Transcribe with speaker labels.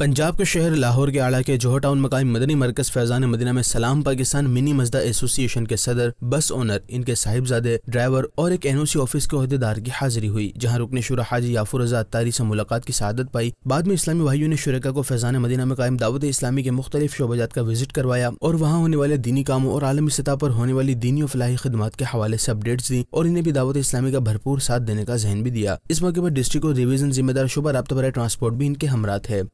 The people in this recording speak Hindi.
Speaker 1: पंजाब के शहर लाहौर के आड़ा के जोहर टाउन मकामी मदनी मरकज फैजान मदीना में सलाम पाकिस्तान मिनी मजदा एसोसिएशन के सदर बस ओनर इनके साहिबजादे ड्राइवर और एक एनओसी ऑफिस के अहदेदार की हाजिरी हुई जहां रुकने शुरा हाजी याफुर रजा अतारी से मुलाकात की शहादत पाई बाद में इस्लामी भाइयों ने शुरा को फैजान मदीना में कायम दावत इस्लामी के मुख्तलिफ शोबाजात का विजिट करवाया और वहाँ होने वाले दीनी कामों और आलमी सतह पर होने वाली दीनी और फलाही खदमात के हवाले से अपडेट्स दी और इन्हें भी दावत इस्लामी का भरपूर साथ देने का जहन भी दिया इस मौके पर डिस्ट्रिक्ट और डिवीजन जिम्मेदार शुभा रबा ट्रांसपोर्ट भी इनके हमारा है